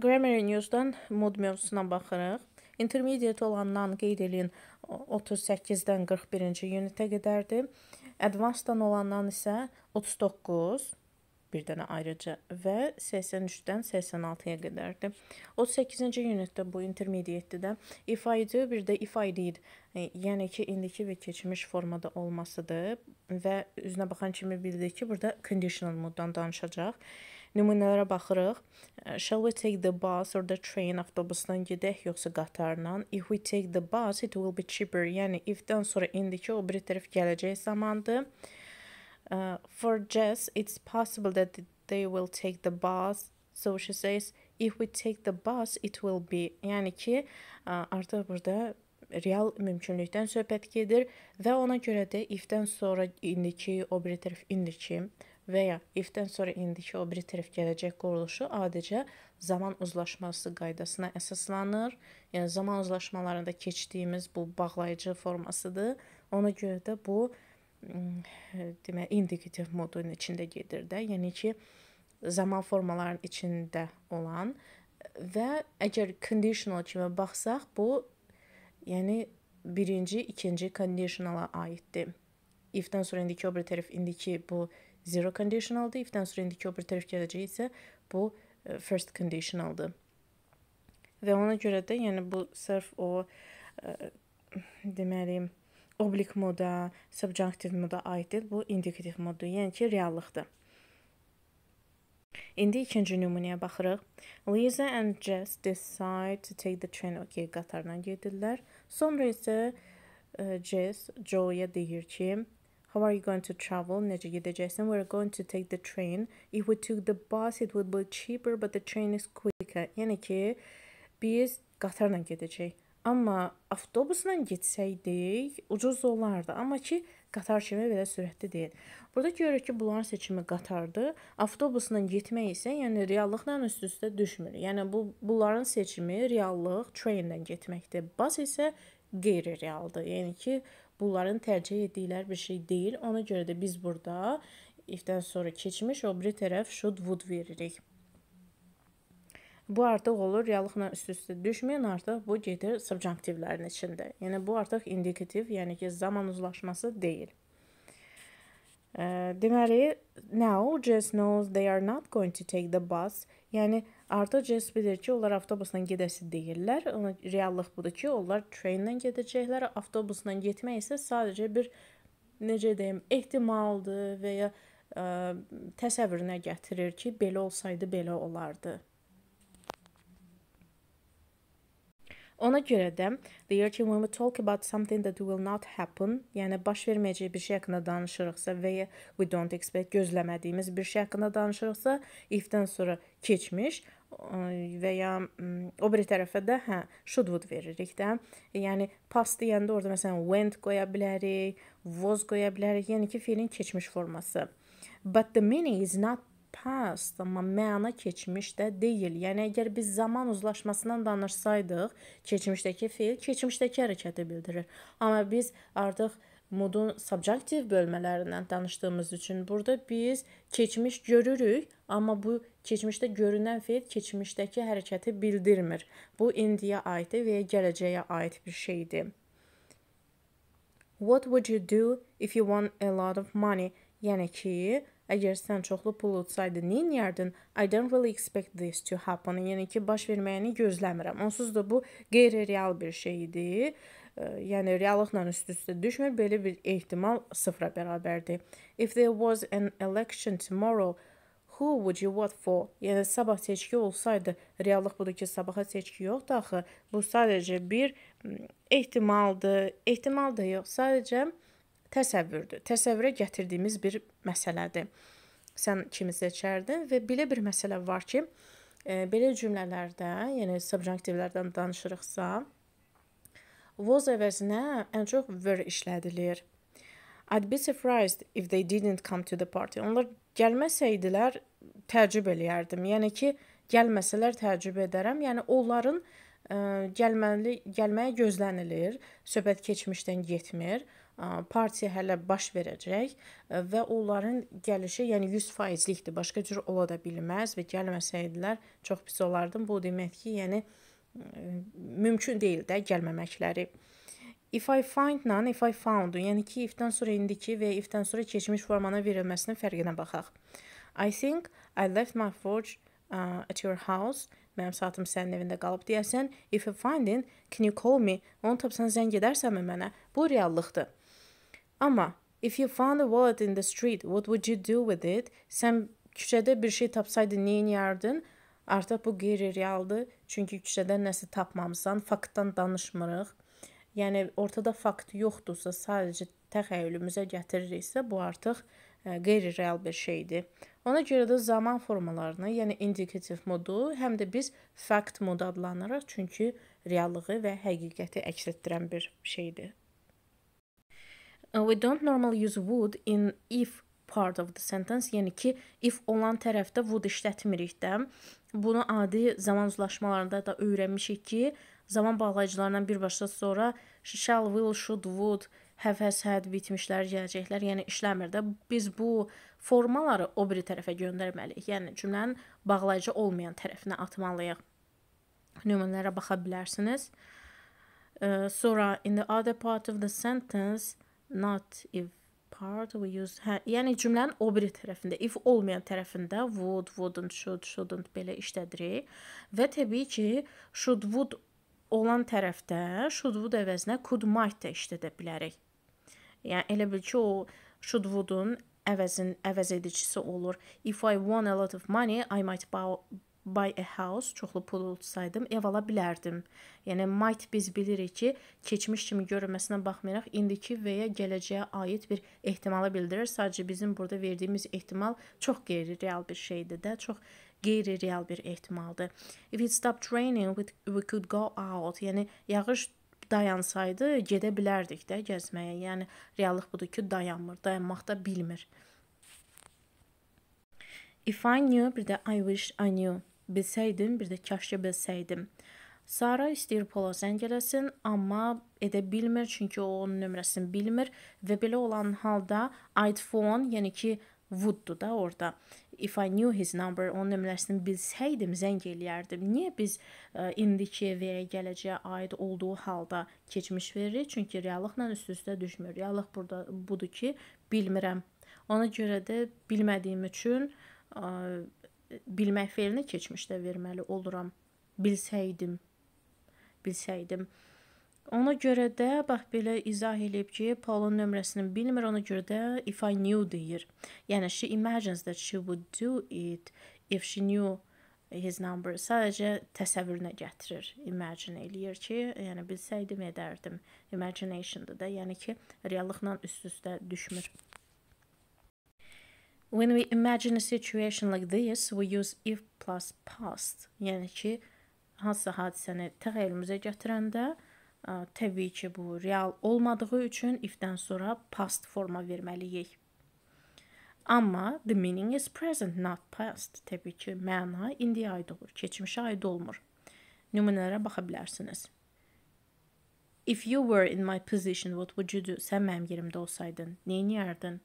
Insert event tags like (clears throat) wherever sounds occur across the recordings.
Grammar News-dan mod mövzusuna baxırıq. Intermediate olandan qeyd elin 38-dən 41-ci unitə qədərdir. Advanced-dan olandan isə 39, bir dənə ayrıca və 83-dən 86-ya qədərdir. 38-ci unitdə bu intermediate-dir də. If I do, bir də if I did, e, yəni ki, indiki və keçmiş formada olmasıdır və üzünə baxan kimi bildik ki, burada conditional moddan danışacağıq. Nümunələrə baxırıq. Shall we take the bus or the train? Avtobusdan gedək yoxsa qatarla? If we take the bus, it will be cheaper. Yəni if-dən sonra indiki o biri tərəf gələcək zamandır. Uh, for Jess, it's possible that they will take the bus. So she says, if we take the bus, it will be. Yəni ki, artıq burada real mümkünlükdən söhbət gedir və ona görə də if-dən sonra indiki, o biri tərəf indiki və ya if-dən sonra indiki o biri tərəf gələcək quruluşu adicə zaman uzlaşması qaydasına əsaslanır. Yəni zaman uzlaşmalarında keçdiyimiz bu bağlayıcı formasıdır. Ona görə də bu demə indikativ modun içində gedir də. Yəni ki zaman formalarının içində olan və əgər conditional kimi baxsaq, bu yəni birinci, ikinci conditionala aiddir. If-dən sonra indiki o biri tərəf indiki bu zero conditionaldır. If-dən sonra indiki o bir tərəf gələcək isə bu e, first conditionaldır. Və ona görə də, yəni bu sırf o ə, e, deməli oblik moda, subjunctive moda aiddir. Bu indikativ moddur, yəni ki, reallıqdır. İndi ikinci nümunəyə baxırıq. Lisa and Jess decide to take the train. Okay, qatarla gedirlər. Sonra isə e, Jess Joe-ya deyir ki, How are you going to travel? Necə gedəcəksən? We're going to take the train. If we took the bus, it would be cheaper, but the train is quicker. Yəni ki, biz qatarla gedəcəyik. Amma avtobusla getsəydik, ucuz olardı. Amma ki, qatar kimi belə sürətli deyil. Burada görürük ki, bunların seçimi qatardır. Avtobusla getmək isə, yəni reallıqla üst-üstə düşmür. Yəni bu bunların seçimi reallıq trainlə getməkdir. Bas isə qeyri-realdır. Yəni ki, bunların tərcih etdikləri bir şey deyil. Ona görə də biz burada ifdən sonra keçmiş, o biri tərəf should would veririk. Bu artıq olur reallıqla üst-üstə düşməyən artıq bu gedir subjunktivlərin içində. Yəni bu artıq indikativ, yəni ki, zaman uzlaşması deyil. Deməli, now just knows they are not going to take the bus. Yəni Artıq Jess bilir ki, onlar avtobusla gedəsi deyirlər. Ona reallıq budur ki, onlar trainlə gedəcəklər. Avtobusla getmək isə sadəcə bir necə deyim, ehtimaldır və ya ə, təsəvvürünə gətirir ki, belə olsaydı belə olardı. Ona görə də deyir ki, when we talk about something that will not happen, yəni baş verməyəcək bir şey haqqında danışırıqsa və ya we don't expect gözləmədiyimiz bir şey haqqında danışırıqsa, if-dən sonra keçmiş, və ya mm, o biri tərəfə də hə should would veririk də. Yəni past deyəndə orada məsələn went qoya bilərik, was qoya bilərik. Yəni ki fiilin keçmiş forması. But the meaning is not past, amma məna keçmişdə deyil. Yəni əgər biz zaman uzlaşmasından danışsaydıq, keçmişdəki fiil keçmişdəki hərəkəti bildirir. Amma biz artıq modun subjektiv bölmələrindən danışdığımız üçün burada biz keçmiş görürük, amma bu keçmişdə görünən feil keçmişdəki hərəkəti bildirmir. Bu indiyə aiddir və ya gələcəyə aid bir şeydir. What would you do if you won a lot of money? Yəni ki, əgər sən çoxlu pul utsaydın, nə edərdin? I don't really expect this to happen. Yəni ki, baş verməyini gözləmirəm. Onsuz da bu qeyri-real bir şeydir yəni reallıqla üst-üstə düşmür. Belə bir ehtimal sıfıra bərabərdir. If there was an election tomorrow, who would you vote for? Yəni sabah seçki olsaydı, reallıq budur ki, sabaha seçki yoxdur axı. Bu sadəcə bir ehtimaldır. Ehtimal da yox, sadəcə təsəvvürdür. Təsəvvürə gətirdiyimiz bir məsələdir. Sən kimi seçərdin və belə bir məsələ var ki, e, belə cümlələrdə, yəni subjunktivlərdən danışırıqsa, was əvəzinə ən çox were işlədilir. I'd be surprised if they didn't come to the party. Onlar gəlməsəydilər təəccüb eləyərdim. Yəni ki, gəlməsələr təəccüb edərəm. Yəni onların ə, e, gəlməli gəlməyə gözlənilir. Söhbət keçmişdən getmir. Ə, e, partiya hələ baş verəcək e, və onların gəlişi, yəni 100%likdir. Başqa cür ola da bilməz və gəlməsəydilər çox pis olardım. Bu demək ki, yəni mümkün deyil də gəlməməkləri. If I find-la if I found-u, yəni ki, if-dən sonra indiki və if-dən sonra keçmiş formana verilməsinin fərqinə baxaq. I think I left my forge uh, at your house. Mənim saatım sənin evində qalıb deyəsən. If you find it, can you call me? Onu tapsan zəng edərsənmi mənə? Bu reallıqdır. Amma if you found a wallet in the street, what would you do with it? Sən küçədə bir şey tapsaydın, nə edərdin? Artıq bu qeyri-realdır, çünki küçədən nəsə tapmamısan, faktdan danışmırıq. Yəni ortada fakt yoxdursa, sadəcə təxəyyülümüzə gətiririksə, bu artıq e, qeyri-real bir şeydir. Ona görə də zaman formalarını, yəni indikativ modu həm də biz fakt modu adlandırırıq, çünki reallığı və həqiqəti əks etdirən bir şeydir. Uh, we don't normally use would in if part of the sentence, yəni ki, if olan tərəfdə would işlətmirik də. Bunu adi zaman uzlaşmalarında da öyrənmişik ki, zaman bağlayıcılarından birbaşa sonra shall, will, should, would, have, has, had bitmişlər gələcəklər, yəni işləmir də. Biz bu formaları o biri tərəfə göndərməliyik. Yəni cümlənin bağlayıcı olmayan tərəfinə atmalıyıq. Nümunələrə baxa bilərsiniz. Sonra in the other part of the sentence not if part we use hə, yəni cümlənin o biri tərəfində if olmayan tərəfində would, wouldn't, should, shouldn't belə işlədirik və təbii ki, should, would olan tərəfdə should would əvəzinə could might da işlədə bilərik. Yəni elə bil ki, o should would-un əvəzin əvəz edicisi olur. If I won a lot of money, I might buy, buy a house, çoxlu pul olsaydım, ev ala bilərdim. Yəni might biz bilirik ki, keçmiş kimi görünməsinə baxmayaraq indiki və ya gələcəyə aid bir ehtimalı bildirir. Sadəcə bizim burada verdiyimiz ehtimal çox qeyri-real bir şeydir də, çox qeyri-real bir ehtimaldır. If it stopped raining, we could go out. Yəni yağış dayansaydı, gedə bilərdik də gəzməyə. Yəni reallıq budur ki, dayanmır, dayanmaq da bilmir. If I knew, bir də I wish I knew bilsəydim, bir də kaş ki bilsəydim. Sara istəyir Pola zəng eləsin, amma edə bilmir, çünki o onun nömrəsini bilmir və belə olan halda I'd phone, yəni ki, would-du da orada. If I knew his number, onun nömrəsini bilsəydim, zəng eləyərdim. Niyə biz ə, e, indiki və gələcəyə aid olduğu halda keçmiş veririk? Çünki reallıqla üst-üstə düşmür. Reallıq burada budur ki, bilmirəm. Ona görə də bilmədiyim üçün ə, e, bilmək fe'linə keçmişdə verməli oluram. Bilsəydim. Bilsəydim. Ona görə də bax belə izah eləyib ki, Paulun nömrəsini bilmir, ona görə də if I knew deyir. Yəni she imagines that she would do it if she knew his number. Sadəcə təsəvvürünə gətirir, imagine eləyir ki, yəni bilsəydim edərdim. Imaginationdır da, yəni ki, reallıqla üst-üstə düşmür. When we imagine a situation like this, we use if plus past. Yəni ki, hansısa hadisəni təxəyyülümüzə gətirəndə ə, təbii ki, bu real olmadığı üçün if-dən sonra past forma verməliyik. Amma the meaning is present, not past. Təbii ki, məna indiyə aid olur, keçmişə aid olmur. Nümunələrə baxa bilərsiniz. If you were in my position, what would you do? Sən mənim yerimdə olsaydın, nə edərdin?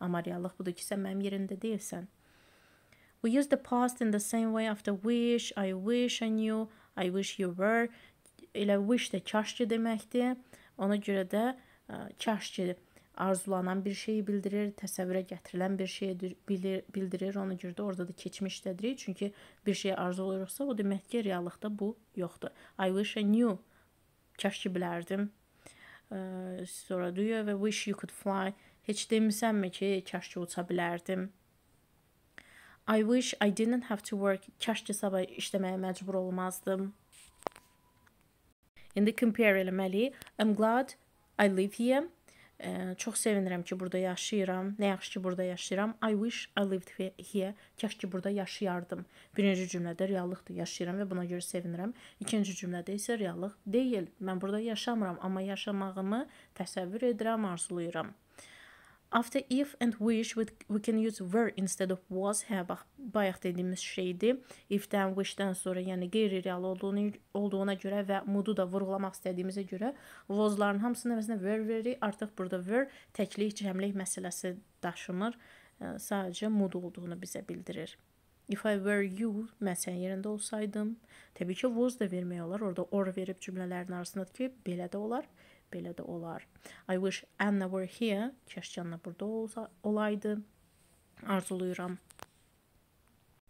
Amma reallıq budur ki, sən mənim yerimdə deyilsən. We use the past in the same way after wish, I wish I knew, I wish you were. Elə wish də kaşki deməkdir. Ona görə də ə, kaşki arzulanan bir şeyi bildirir, təsəvvürə gətirilən bir şeyi bilir, bildirir. Ona görə də orada da keçmişdədir. Çünki bir şeyi arzulayırıqsa, o demək ki, reallıqda bu yoxdur. I wish I knew. Kaşki bilərdim. Ə, sonra do you ever wish you could fly? Heç demisənmi ki, kaş ki uça bilərdim. I wish I didn't have to work. Kaş ki sabah işləməyə məcbur olmazdım. İndi compare eləməli. I'm glad I live here. Ə, çox sevinirəm ki, burada yaşayıram. Nə yaxşı ki, burada yaşayıram. I wish I lived here. Kaş ki, burada yaşayardım. Birinci cümlədə reallıqdır, yaşayıram və buna görə sevinirəm. İkinci cümlədə isə reallıq deyil. Mən burada yaşamıram, amma yaşamağımı təsəvvür edirəm, arzulayıram. After if and wish we can use were instead of was. Hə, bax, bayaq dediyimiz şeydir. If-dən, wish-dən sonra, yəni qeyri-real olduğunu, olduğuna görə və mood-u da vurğulamaq istədiyimizə görə was-ların hamısının əvəzinə were veririk. Artıq burada were təklik, cəmlik məsələsi daşımır. Ə, sadəcə mood olduğunu bizə bildirir. If I were you, mən sənin yerində olsaydım. Təbii ki, was da vermək olar. Orada or verib cümlələrin arasında ki, belə də olar belə də olar. I wish Anna were here. Kəşke Anna burada olsa, olaydı. Arzulayıram.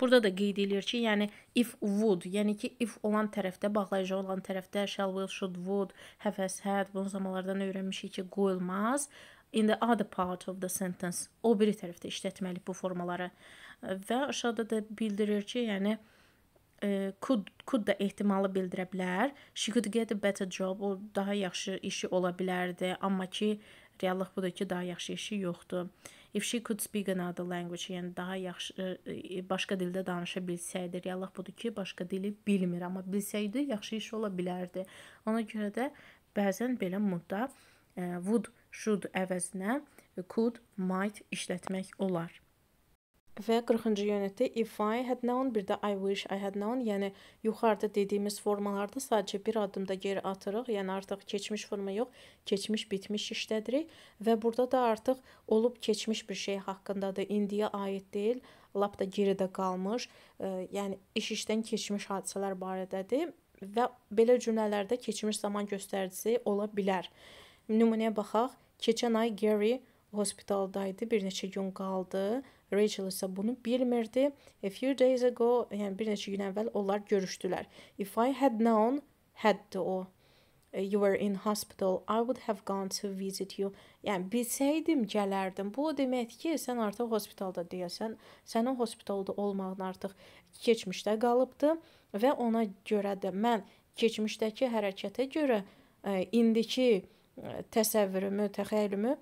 Burada da qeyd edilir ki, yəni if would, yəni ki if olan tərəfdə, bağlayıcı olan tərəfdə shall, will, should, would, have, has, had bunu zamalardan öyrənmişik ki, qoyulmaz. In the other part of the sentence o biri tərəfdə işlətməli bu formaları və aşağıda da bildirir ki, yəni could e, could da ehtimalı bildirə bilər. She could get a better job. O daha yaxşı işi ola bilərdi, amma ki reallıq budur ki, daha yaxşı işi yoxdur. If she could speak another language, yəni daha yaxşı e, e, başqa dildə danışa bilsəydi, reallıq budur ki, başqa dili bilmir, amma bilsəydi yaxşı iş ola bilərdi. Ona görə də bəzən belə mudda would, should əvəzinə could, might işlətmək olar. Və 40-cı yönətdə if I had known, bir də I wish I had known, yəni yuxarıda dediyimiz formalarda sadəcə bir addımda geri atırıq, yəni artıq keçmiş forma yox, keçmiş bitmiş işlədirik və burada da artıq olub keçmiş bir şey haqqındadır, indiyə aid deyil, lap da geridə qalmış, e, yəni iş işdən keçmiş hadisələr barədədir və belə cümlələrdə keçmiş zaman göstəricisi ola bilər. Nümunəyə baxaq. Keçən ay Gary hospitaldaydı, bir neçə gün qaldı Rachel isə bunu bilmirdi. A few days ago, yəni bir neçə gün əvvəl onlar görüşdülər. If I had known, had o e, you were in hospital, I would have gone to visit you. Yəni bilsəydim gələrdim. Bu o deməkdir ki, sən artıq hospitalda deyəsən, sənin hospitalda olmağın artıq keçmişdə qalıbdı və ona görə də mən keçmişdəki hərəkətə görə ə, e, indiki ə, e, təsəvvürümü, təxəyyülümü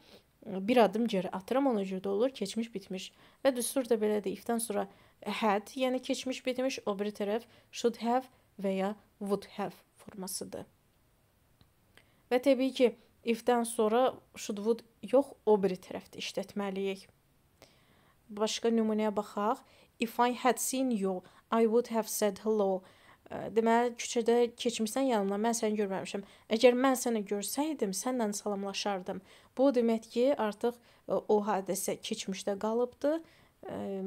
bir addım geri atıram, ona görə də olur keçmiş bitmiş. Və düstur da belədir. If-dən sonra had, yəni keçmiş bitmiş, o biri tərəf should have və ya would have formasıdır. Və təbii ki, if-dən sonra should would yox, o biri tərəfdə işlətməliyik. Başqa nümunəyə baxaq. If I had seen you, I would have said hello deməli küçədə keçmisən yanımdan, mən səni görməmişəm. Əgər mən səni görsəydim, səninlə salamlaşardım. Bu deməkdir ki, artıq o hadisə keçmişdə qalıbdı.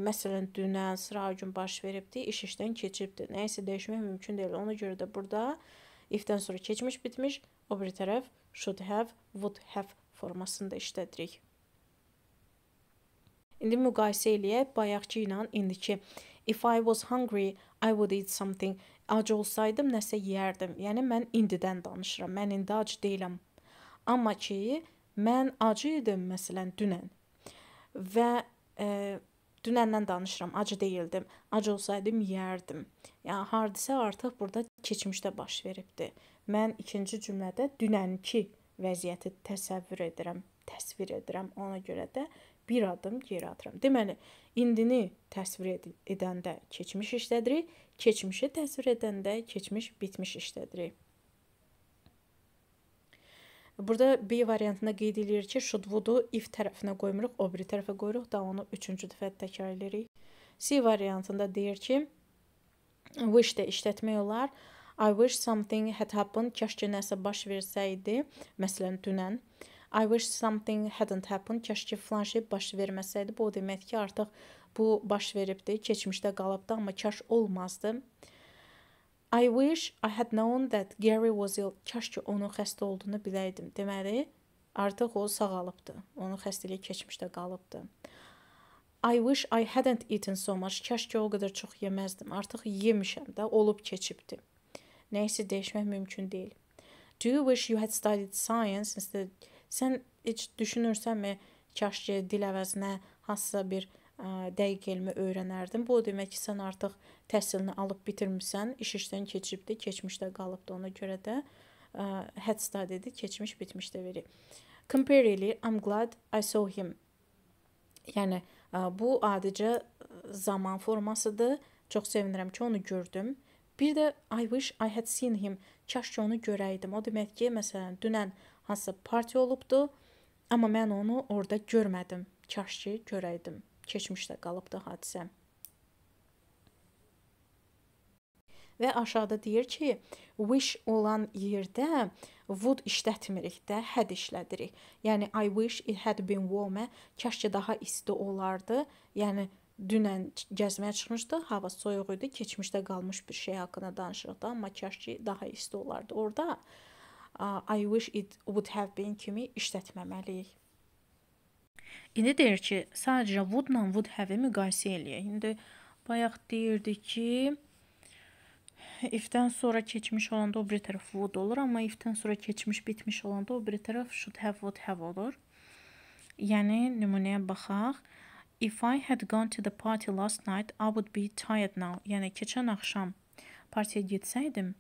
Məsələn, dünən sıra gün baş veribdi, iş işdən keçibdi. Nəyisə dəyişmək mümkün deyil. Ona görə də burada if-dən sonra keçmiş bitmiş, o bir tərəf should have, would have formasında işlədirik. İndi müqayisə eləyək bayaqçı ilə indiki. If I was hungry, I would eat something ac olsaydım nəsə yeyərdim. Yəni mən indidən danışıram. Mən indi ac deyiləm. Amma ki, mən acı idim məsələn dünən. Və e, dünəndən danışıram. Acı deyildim. Ac olsaydım yeyərdim. Yəni hadisə artıq burada keçmişdə baş veribdi. Mən ikinci cümlədə dünənki vəziyyəti təsəvvür edirəm, təsvir edirəm. Ona görə də bir addım geri atıram. Deməli, indini təsvir ed edəndə keçmiş işlədirik, keçmişi təsvir edəndə keçmiş bitmiş işlədirik. Burada B variantında qeyd eləyir ki, should would-u if tərəfinə qoymuruq, o biri tərəfə qoyuruq, da onu 3-cü dəfə təkrar eləyirik. C variantında deyir ki, wish də işlətmək olar. I wish something had happened. Kəşkə nəsə baş versəydi, məsələn, dünən. Uh, I wish something hadn't happened. Kəşki filan şey baş verməsəydi, bu o deməkdir ki, artıq bu baş veribdi, keçmişdə qalıbdı, amma kəş olmazdı. I wish I had known that Gary was ill. Kəşki onun xəstə olduğunu biləydim. Deməli, artıq o sağalıbdı. Onun xəstəliyi keçmişdə qalıbdı. I wish I hadn't eaten so much. Kəşkə o qədər çox yeməzdim. Artıq yemişəm də, olub keçibdi. Nəyisə dəyişmək mümkün deyil. Do you wish you had studied science instead Sən heç düşünürsənmi, kaş ki dil əvəzinə hansısa bir ə, dəqiq elmi öyrənərdim. Bu o demək ki, sən artıq təhsilini alıb bitirmisən, iş işdən keçibdi, keçmişdə qalıbdı. Ona görə də ə, head study-dir, keçmiş, bitmiş də verir. Compare eləyir. I'm glad I saw him. Yəni ə, bu adicə zaman formasıdır. Çox sevinirəm ki, onu gördüm. Bir də I wish I had seen him. Kaş ki onu görəydim. O demək ki, məsələn, dünən hansısa partiya olubdu. Amma mən onu orada görmədim. Kaş ki görəydim. Keçmişdə qalıbdı hadisə. Və aşağıda deyir ki, wish olan yerdə would işlətmirik də, had işlədirik. Yəni I wish it had been warmer. Kaş ki daha isti olardı. Yəni dünən gəzməyə çıxmışdı, hava soyuq idi, keçmişdə qalmış bir şey haqqında danışırıq da, amma kaş ki daha isti olardı. Orda Uh, I wish it would have been kimi işlətməməliyik. İndi deyir ki, sadəcə would-la would have-i müqayisə eləyək. İndi bayaq deyirdi ki, if-dən sonra keçmiş olanda o biri tərəf would olur, amma if-dən sonra keçmiş bitmiş olanda o biri tərəf should have would have olur. Yəni nümunəyə baxaq. If I had gone to the party last night, I would be tired now. Yəni keçən axşam partiyə getsəydim,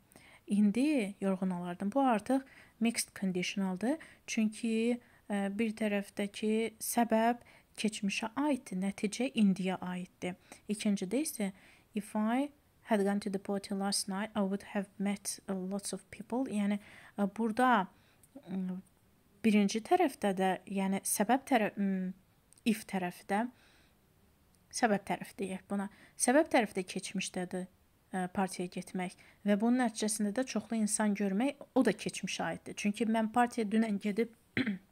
İndi yorğun olardım. Bu artıq mixed conditionaldır. Çünki e, bir tərəfdəki səbəb keçmişə aiddir, nəticə indiyə aiddir. İkincidə isə if I had gone to the party last night, I would have met lots of people. Yəni e, burada birinci tərəfdə də, yəni səbəb tərəf if tərəfdə səbəb tərəfi deyək buna. Səbəb tərəfi də keçmişdədir. E, partiyaya getmək və bunun nəticəsində də çoxlu insan görmək o da keçmişə aiddir. Çünki mən partiyaya dünən gedib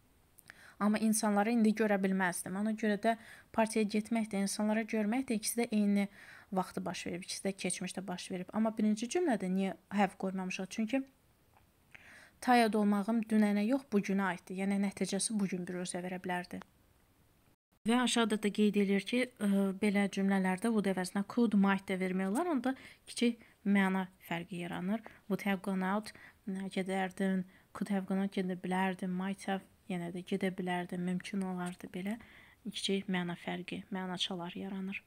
(clears throat) amma insanları indi görə bilməzdim. Ona görə də partiyaya getmək də, insanlara görmək də ikisi də eyni vaxtı baş verib, ikisi də keçmişdə baş verib. Amma birinci cümlədə niyə have qoymamışıq? Çünki tayad olmağım dünənə yox, bu günə aiddir. Yəni nəticəsi bu gün bir özə verə bilərdi. Və aşağıda da qeyd edir ki, ə, e, belə cümlələrdə would əvəzinə could, might də vermək olar. Onda kiçik məna fərqi yaranır. Would have gone out gedərdin, could have gone out gedə bilərdin, might have yenə də gedə bilərdin, mümkün olardı belə kiçik məna fərqi, məna çalar yaranır.